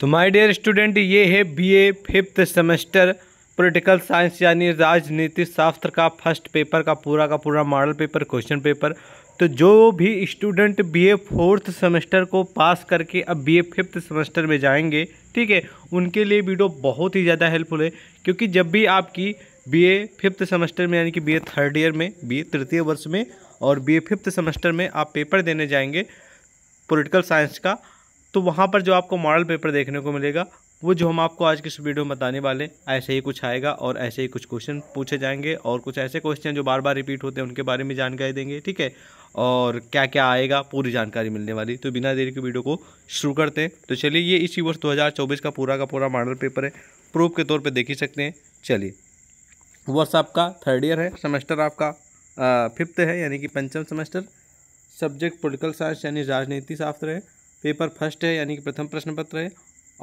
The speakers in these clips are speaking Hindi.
तो माय डियर स्टूडेंट ये है BA fifth semester political science यानी राजनीति शास्त्र का फर्स्ट पेपर का पूरा का पूरा मॉडल पेपर क्वेश्चन पेपर तो जो भी स्टूडेंट बीए फोर्थ सेमेस्टर को पास करके अब बीए फिफ्थ सेमेस्टर में जाएंगे ठीक है उनके लिए वीडियो बहुत ही ज़्यादा हेल्पफुल है क्योंकि जब भी आपकी बीए फिफ्थ सेमेस्टर में यानी कि बीए थर्ड ईयर में बीए तृतीय वर्ष में और बीए फिफ्थ सेमेस्टर में आप पेपर देने जाएंगे पॉलिटिकल साइंस का तो वहाँ पर जो आपको मॉडल पेपर देखने को मिलेगा वो जो हम आपको आज की इस वीडियो में बताने वाले ऐसे ही कुछ आएगा और ऐसे ही कुछ क्वेश्चन पूछे जाएंगे और कुछ ऐसे क्वेश्चन जो बार बार रिपीट होते हैं उनके बारे में जानकारी देंगे ठीक है और क्या क्या आएगा पूरी जानकारी मिलने वाली तो बिना देरी के वीडियो को शुरू करते हैं तो चलिए ये इसी वर्ष दो का पूरा का पूरा मॉडल पेपर है प्रूफ के तौर पर देख ही सकते हैं चलिए वर्ष आपका थर्ड ईयर है सेमेस्टर आपका फिफ्थ है यानी कि पंचम सेमेस्टर सब्जेक्ट पोलिटिकल साइंस यानी राजनीति शास्त्र है पेपर फर्स्ट है यानी कि प्रथम प्रश्न पत्र है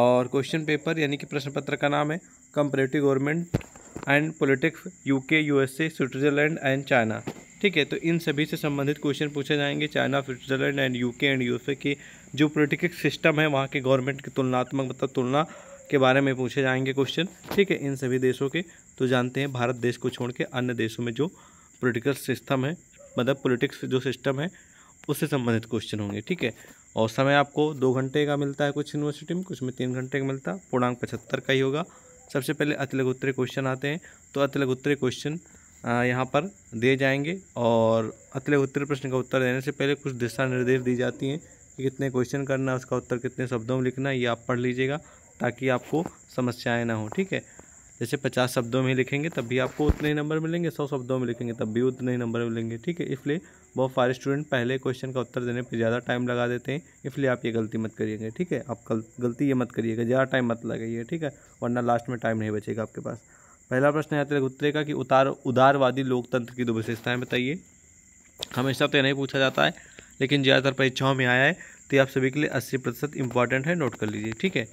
और क्वेश्चन पेपर यानी कि प्रश्न पत्र का नाम है comparative government and politics UK USA Switzerland and China ठीक है तो इन सभी से संबंधित क्वेश्चन पूछे जाएंगे China Switzerland and UK and USA के जो पोलिटिकल सिस्टम है वहाँ के गवर्नमेंट की तुलनात्मक मतलब तुलना के बारे में पूछे जाएंगे क्वेश्चन ठीक है इन सभी देशों के तो जानते हैं भारत देश को छोड़ के अन्य देशों में जो पोलिटिकल सिस्टम है मतलब पोलिटिक्स जो सिस्टम है उससे संबंधित क्वेश्चन होंगे ठीक है और समय आपको दो घंटे का मिलता है कुछ यूनिवर्सिटी में कुछ में तीन घंटे का मिलता है पूर्णांक पचहत्तर का ही होगा सबसे पहले अतिलग उत्तरीय क्वेश्चन आते हैं तो अतिलग उत्तरीय क्वेश्चन यहाँ पर दिए जाएंगे और अतिलग उत्तरी प्रश्न का उत्तर देने से पहले कुछ दिशा निर्देश दी जाती हैं कि कितने क्वेश्चन करना है उसका उत्तर कितने शब्दों में लिखना है ये आप पढ़ लीजिएगा ताकि आपको समस्याएँ ना हो ठीक है जैसे पचास शब्दों में लिखेंगे तब भी आपको उतने ही नंबर मिलेंगे सौ शब्दों में लिखेंगे तब भी उतने ही नंबर मिलेंगे ठीक है इसलिए बहुत सारे स्टूडेंट पहले क्वेश्चन का उत्तर देने पर ज़्यादा टाइम लगा देते हैं इसलिए आप ये गलती मत करिएगा ठीक है आप गलती ये मत करिएगा ज़्यादा टाइम मत लगाइए ठीक है वरना लास्ट में टाइम नहीं बचेगा आपके पास पहला प्रश्न है उत्तरे का कि उतार उदारवादी लोकतंत्र की दो विशेषताएँ बताइए हमेशा तो नहीं पूछा जाता है लेकिन ज़्यादातर परीक्षाओं में आया है तो आप सभी के लिए अस्सी प्रतिशत इंपॉर्टेंट है नोट कर लीजिए ठीक है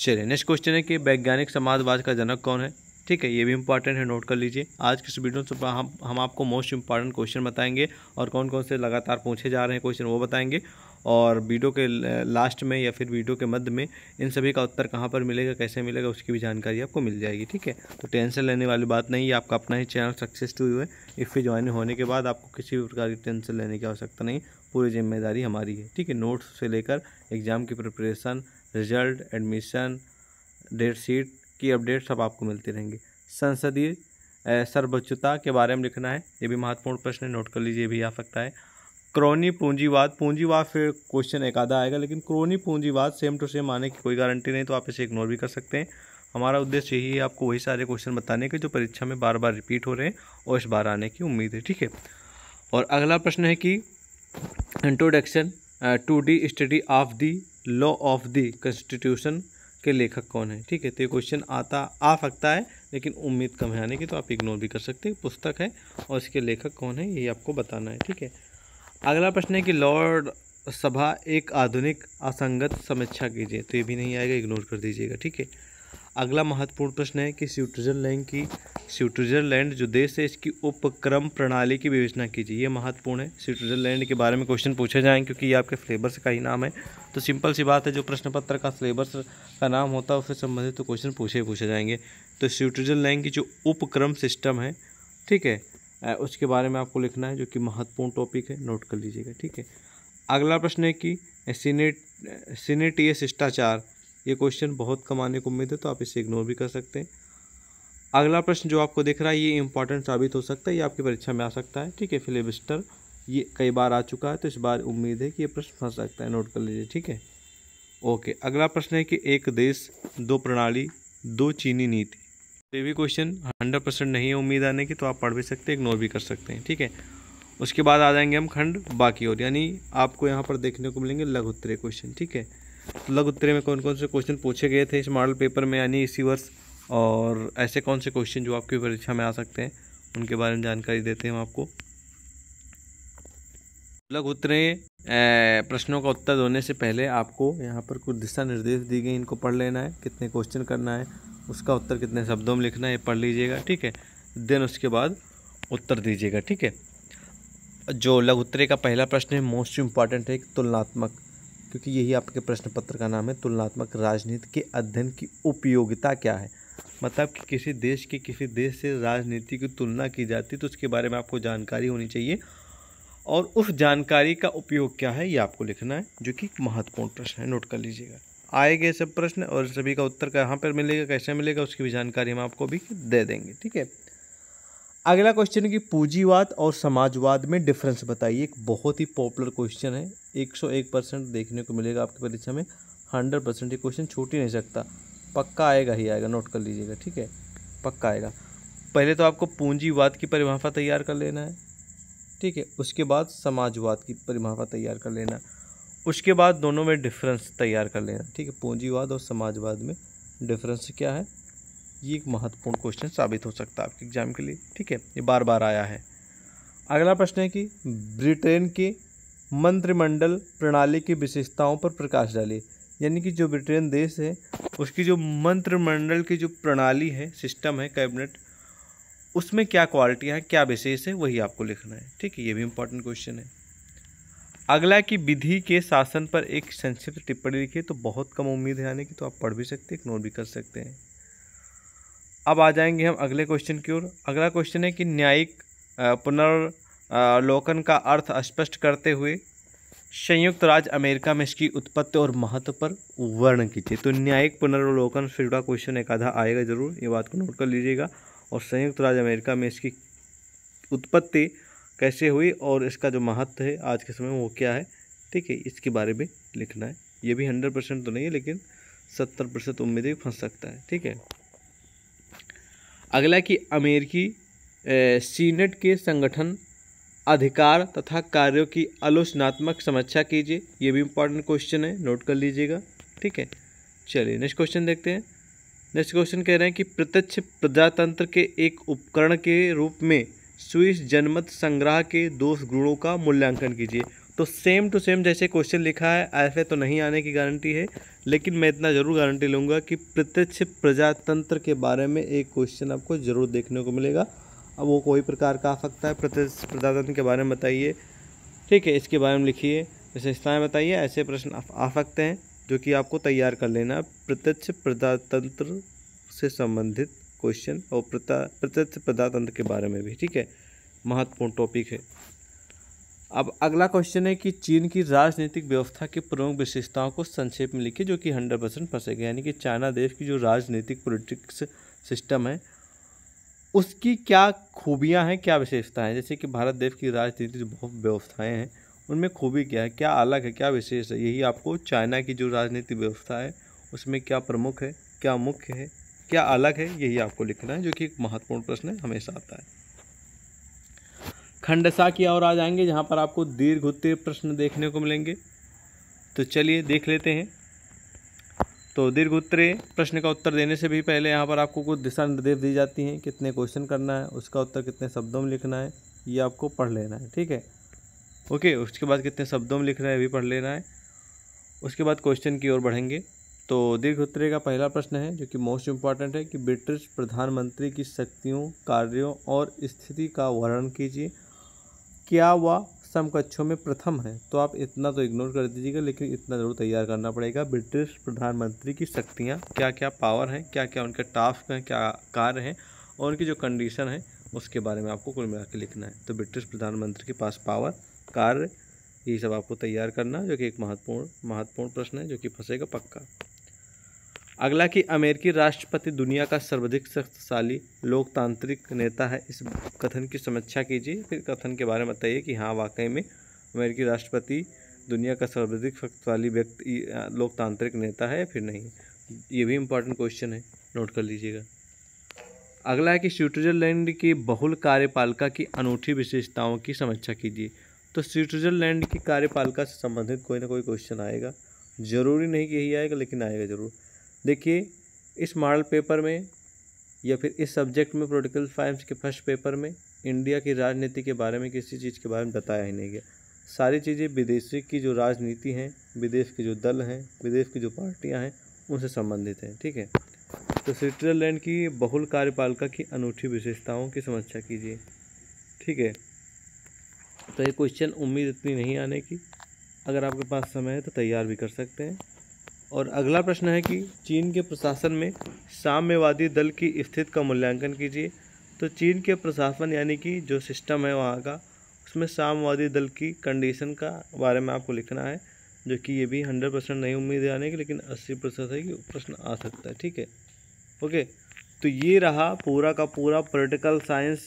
चलिए नेक्स्ट क्वेश्चन है कि वैज्ञानिक समाजवाद का जनक कौन है ठीक है ये भी इंपॉर्टेंट है नोट कर लीजिए आज के इस वीडियो से हम हम आपको मोस्ट इंपॉर्टेंट क्वेश्चन बताएंगे और कौन कौन से लगातार पूछे जा रहे हैं क्वेश्चन वो बताएंगे और वीडियो के लास्ट में या फिर वीडियो के मध्य में इन सभी का उत्तर कहाँ पर मिलेगा कैसे मिलेगा उसकी भी जानकारी आपको मिल जाएगी ठीक है तो टेंशन लेने वाली बात नहीं है आपका अपना ही चैनल सक्सेसफुल हुए इफ़ ज्वाइन होने के बाद आपको किसी भी प्रकार की टेंशन लेने की आवश्यकता नहीं पूरी जिम्मेदारी हमारी है ठीक है नोट्स से लेकर एग्ज़ाम की preparation result admission date sheet की अपडेट सब आपको मिलती रहेंगी संसदीय सर्वोच्चता के बारे में लिखना है ये भी महत्वपूर्ण प्रश्न है नोट कर लीजिए भी आ सकता है क्रोनी पूंजीवाद पूंजीवाद फिर क्वेश्चन एक आधा आएगा लेकिन क्रोनी पूंजीवाद सेम टू सेम आने की कोई गारंटी नहीं तो आप इसे इग्नोर भी कर सकते हैं हमारा उद्देश्य यही है आपको वही सारे क्वेश्चन बताने के जो परीक्षा में बार बार रिपीट हो रहे हैं और इस बार आने की उम्मीद है ठीक है और अगला प्रश्न है कि introduction to the study of the law of the constitution के लेखक कौन है ठीक है तो ये क्वेश्चन आता आ सकता है लेकिन उम्मीद कम है आने की तो आप इग्नोर भी कर सकते हैं पुस्तक है और इसके लेखक कौन है ये आपको बताना है ठीक है अगला प्रश्न है कि लॉर्ड सभा एक आधुनिक असंगत समीक्षा कीजिए तो ये भी नहीं आएगा इग्नोर कर दीजिएगा ठीक है अगला महत्वपूर्ण प्रश्न है कि स्विट्जरलैंड की स्विट्जरलैंड जो देश है इसकी उपक्रम प्रणाली की विवेचना कीजिए ये महत्वपूर्ण है स्विट्जरलैंड के बारे में क्वेश्चन पूछे जाएँ क्योंकि ये आपके फ्लेबर्स का ही नाम है तो सिंपल सी बात है जो प्रश्न पत्र का फ्लेबर्स का नाम होता है उससे संबंधित तो क्वेश्चन पूछे पूछे जाएंगे तो स्विट्जरलैंड की जो उपक्रम सिस्टम है ठीक है उसके बारे में आपको लिखना है जो कि महत्वपूर्ण टॉपिक है नोट कर लीजिएगा ठीक है अगला प्रश्न है कि सीनेट सीनेटिय शिष्टाचार ये क्वेश्चन बहुत कम आने को उम्मीद है तो आप इसे इग्नोर भी कर सकते हैं अगला प्रश्न जो आपको दिख रहा है ये इंपॉर्टेंट साबित हो सकता है ये आपकी परीक्षा में आ सकता है ठीक है फिलिबिस्टर ये कई बार आ चुका है तो इस बार उम्मीद है कि ये प्रश्न फंस सकता है नोट कर लीजिए ठीक है ओके अगला प्रश्न है कि एक देश दो प्रणाली दो चीनी नीति ये भी क्वेश्चन हंड्रेड परसेंट नहीं है उम्मीद आने की तो आप पढ़ भी सकते हैं इग्नोर भी कर सकते हैं ठीक है उसके बाद आ जाएंगे हम खंड बाकी और यानी आपको यहाँ पर देखने को मिलेंगे लघुत्तरे क्वेश्चन ठीक है लघु उत्तरे में कौन कौन से क्वेश्चन पूछे गए थे इस मॉडल पेपर में यानी इसी वर्ष और ऐसे कौन से क्वेश्चन जो आपकी परीक्षा में आ सकते हैं उनके बारे में जानकारी देते हैं हम आपको लघु उत्तरे प्रश्नों का उत्तर देने से पहले आपको यहाँ पर कुछ दिशा निर्देश दी गई इनको पढ़ लेना है कितने क्वेश्चन करना है उसका उत्तर कितने शब्दों में लिखना है पढ़ लीजिएगा ठीक है देन उसके बाद उत्तर दीजिएगा ठीक है जो लघु उत्तरे का पहला प्रश्न है मोस्ट इम्पॉर्टेंट है तुलनात्मक क्योंकि यही आपके प्रश्न पत्र का नाम है तुलनात्मक राजनीति के अध्ययन की उपयोगिता क्या है मतलब कि किसी देश के किसी देश से राजनीति की तुलना की जाती तो उसके बारे में आपको जानकारी होनी चाहिए और उस जानकारी का उपयोग क्या है ये आपको लिखना है जो कि महत्वपूर्ण प्रश्न है नोट कर लीजिएगा आए गए सब प्रश्न और सभी का उत्तर कहाँ पर मिलेगा कैसे मिलेगा उसकी भी जानकारी हम आपको भी दे देंगे ठीक है अगला क्वेश्चन कि पूंजीवाद और समाजवाद में डिफरेंस बताइए एक बहुत ही पॉपुलर क्वेश्चन है 101 परसेंट देखने को मिलेगा आपकी परीक्षा में 100 परसेंट ये क्वेश्चन छूट ही नहीं सकता पक्का आएगा ही आएगा नोट कर लीजिएगा ठीक है पक्का आएगा पहले तो आपको पूंजीवाद की परिभाषा तैयार कर लेना है ठीक है उसके बाद समाजवाद की परिभाषा तैयार कर लेना उसके बाद दोनों में डिफरेंस तैयार कर लेना ठीक है पूंजीवाद और समाजवाद में डिफरेंस क्या है ये एक महत्वपूर्ण क्वेश्चन साबित हो सकता है आपके एग्जाम के लिए ठीक है ये बार बार आया है अगला प्रश्न है कि ब्रिटेन के मंत्रिमंडल प्रणाली की विशेषताओं पर प्रकाश डालिए यानी कि जो ब्रिटेन देश है उसकी जो मंत्रिमंडल की जो प्रणाली है सिस्टम है कैबिनेट उसमें क्या क्वालिटियाँ हैं क्या विशेष है वही आपको लिखना है ठीक है ये भी इम्पोर्टेंट क्वेश्चन है अगला कि विधि के शासन पर एक संक्षिप्त टिप्पणी लिखिए तो बहुत कम उम्मीद है आने की तो आप पढ़ भी सकते हैं इग्नोर भी कर सकते हैं अब आ जाएंगे हम अगले क्वेश्चन की ओर अगला क्वेश्चन है कि न्यायिक पुनर्लोकन का अर्थ स्पष्ट करते हुए संयुक्त राज्य अमेरिका में इसकी उत्पत्ति और महत्व पर वर्णन कीजिए तो न्यायिक पुनर्वलोकन से जुड़ा क्वेश्चन एक आधा आएगा जरूर ये बात को नोट कर लीजिएगा और संयुक्त राज्य अमेरिका में इसकी उत्पत्ति कैसे हुई और इसका जो महत्व है आज के समय में वो क्या है ठीक है इसके बारे में लिखना है ये भी हंड्रेड परसेंट तो नहीं है लेकिन सत्तर परसेंट उम्मीद फंस सकता है ठीक है अगला कि अमेरिकी सीनेट के संगठन अधिकार तथा कार्यों की आलोचनात्मक समीक्षा कीजिए ये भी इम्पोर्टेंट क्वेश्चन है नोट कर लीजिएगा ठीक है चलिए नेक्स्ट क्वेश्चन देखते हैं नेक्स्ट क्वेश्चन कह रहे हैं कि प्रत्यक्ष प्रजातंत्र के एक उपकरण के रूप में स्विस जनमत संग्रह के दोष गुणों का मूल्यांकन कीजिए तो सेम टू सेम जैसे क्वेश्चन लिखा है ऐसे तो नहीं आने की गारंटी है लेकिन मैं इतना ज़रूर गारंटी लूँगा कि प्रत्यक्ष प्रजातंत्र के बारे में एक क्वेश्चन आपको ज़रूर देखने को मिलेगा अब वो कोई प्रकार का आ सकता है प्रत्यक्ष प्रजातंत्र के बारे में बताइए ठीक है इसके बारे में लिखिए विशेषताएँ बताइए ऐसे प्रश्न आ सकते हैं जो कि आपको तैयार कर लेना प्रत्यक्ष प्रजातंत्र से संबंधित क्वेश्चन और प्रत्यक्ष प्रजातंत्र के बारे में भी ठीक है महत्वपूर्ण टॉपिक है अब अगला क्वेश्चन है कि चीन की राजनीतिक व्यवस्था की प्रमुख विशेषताओं को संक्षेप में लिखिए जो कि हंड्रेड परसेंट फंसेगा यानी कि चाइना देश की जो राजनीतिक पॉलिटिक्स सिस्टम है उसकी क्या खूबियां हैं क्या विशेषताएं हैं जैसे कि भारत देश की राजनीतिक जो बहुत व्यवस्थाएँ हैं उनमें खूबी क्या है क्या अलग है क्या विशेष है यही आपको चाइना की जो राजनीतिक व्यवस्था है उसमें क्या प्रमुख है क्या मुख्य है क्या अलग है यही आपको लिखना है जो कि एक महत्वपूर्ण प्रश्न हमेशा आता है खंडसा की ओर आ जाएंगे जहाँ पर आपको दीर्घ उत्तीय प्रश्न देखने को मिलेंगे तो चलिए देख लेते हैं तो दीर्घ उत्तरे प्रश्न का उत्तर देने से भी पहले यहाँ पर आपको कुछ दिशा निर्देश दी जाती हैं कितने क्वेश्चन करना है उसका उत्तर कितने शब्दों में लिखना है ये आपको पढ़ लेना है ठीक है ओके उसके बाद कितने शब्दों में लिखना है भी पढ़ लेना है उसके बाद क्वेश्चन की ओर बढ़ेंगे तो दीर्घ उत्तरे का पहला प्रश्न है जो कि मोस्ट इम्पॉर्टेंट है कि ब्रिटिश प्रधानमंत्री की शक्तियों कार्यों और स्थिति का वर्णन कीजिए क्या वह समकक्षों में प्रथम है तो आप इतना तो इग्नोर कर दीजिएगा लेकिन इतना ज़रूर तैयार करना पड़ेगा ब्रिटिश प्रधानमंत्री की शक्तियाँ क्या क्या पावर हैं क्या क्या उनके टास्क हैं क्या कार्य हैं और उनकी जो कंडीशन है उसके बारे में आपको कुल मिला के लिखना है तो ब्रिटिश प्रधानमंत्री के पास पावर कार्य यही सब आपको तैयार करना जो कि एक महत्वपूर्ण महत्वपूर्ण प्रश्न है जो कि फंसेगा पक्का अगला कि अमेरिकी राष्ट्रपति दुनिया का सर्वाधिक शक्तिशाली लोकतांत्रिक नेता है इस कथन की समीक्षा कीजिए फिर कथन के बारे में बताइए कि हाँ वाकई में अमेरिकी राष्ट्रपति दुनिया का सर्वाधिक शक्तिशाली व्यक्ति लोकतांत्रिक नेता है फिर नहीं ये भी इम्पोर्टेंट क्वेश्चन है नोट कर लीजिएगा अगला है कि स्विट्जरलैंड की बहुल कार्यपालिका की अनूठी विशेषताओं की समीक्षा कीजिए तो स्विट्जरलैंड की कार्यपालिका से संबंधित कोई ना कोई क्वेश्चन आएगा ज़रूरी नहीं कि यही आएगा लेकिन आएगा ज़रूर देखिए इस मॉडल पेपर में या फिर इस सब्जेक्ट में पोलिटिकल साइंस के फर्स्ट पेपर में इंडिया की राजनीति के बारे में किसी चीज़ के बारे में बताया ही नहीं गया सारी चीज़ें विदेशी की जो राजनीति हैं विदेश के जो दल हैं विदेश की जो पार्टियां हैं उनसे संबंधित हैं ठीक है तो स्विट्जरलैंड की बहुल कार्यपालिका की अनूठी विशेषताओं की समीक्षा कीजिए ठीक है तो ये क्वेश्चन उम्मीद इतनी नहीं आने की अगर आपके पास समय है तो तैयार भी कर सकते हैं और अगला प्रश्न है कि चीन के प्रशासन में साम्यवादी दल की स्थिति का मूल्यांकन कीजिए तो चीन के प्रशासन यानी कि जो सिस्टम है वहाँ का उसमें साम्यवादी दल की कंडीशन का बारे में आपको लिखना है जो कि ये भी हंड्रेड परसेंट नहीं उम्मीद है आने की लेकिन अस्सी प्रतिशत है कि प्रश्न आ सकता है ठीक है ओके तो ये रहा पूरा का पूरा पॉलिटिकल साइंस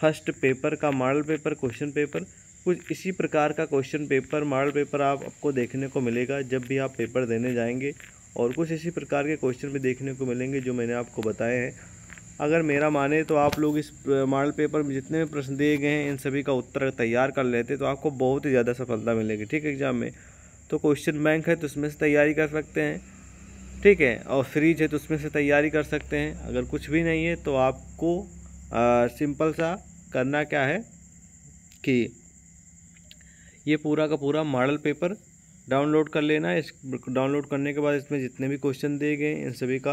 फर्स्ट पेपर का मॉडल पेपर क्वेश्चन पेपर कुछ इसी प्रकार का क्वेश्चन पेपर मॉडल पेपर आप आपको देखने को मिलेगा जब भी आप पेपर देने जाएंगे और कुछ इसी प्रकार के क्वेश्चन भी देखने को मिलेंगे जो मैंने आपको बताए हैं अगर मेरा माने तो आप लोग इस मॉडल पेपर में जितने भी प्रश्न दिए गए हैं इन सभी का उत्तर तैयार कर लेते तो आपको बहुत ही ज़्यादा सफलता मिलेगी ठीक है एग्ज़ाम में तो क्वेश्चन बैंक है तो उसमें से तैयारी कर सकते हैं ठीक है और फ्रीज है तो उसमें से तैयारी कर सकते हैं अगर कुछ भी नहीं है तो आपको आ, सिंपल सा करना क्या है कि ये पूरा का पूरा मॉडल पेपर डाउनलोड कर लेना इस डाउनलोड करने के बाद इसमें जितने भी क्वेश्चन दिए गए इन सभी का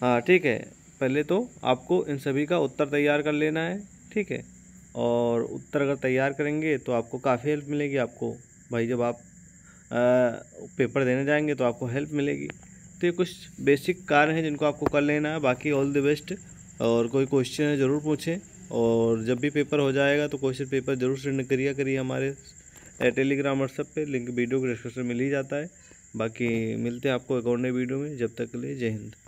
हाँ ठीक है पहले तो आपको इन सभी का उत्तर तैयार कर लेना है ठीक है और उत्तर अगर तैयार करेंगे तो आपको काफ़ी हेल्प मिलेगी आपको भाई जब आप आ, पेपर देने जाएंगे तो आपको हेल्प मिलेगी तो ये कुछ बेसिक कार्य हैं जिनको आपको कर लेना है बाकी ऑल द बेस्ट और कोई क्वेश्चन है ज़रूर पूछें और जब भी पेपर हो जाएगा तो क्वेश्चन पेपर जरूर सेंड करिया करिए हमारे टेलीग्राम व्हाट्सएप पे लिंक वीडियो के डिस्क्रिप्शन मिल ही जाता है बाकी मिलते हैं आपको एक और नए वीडियो में जब तक के लिए जय हिंद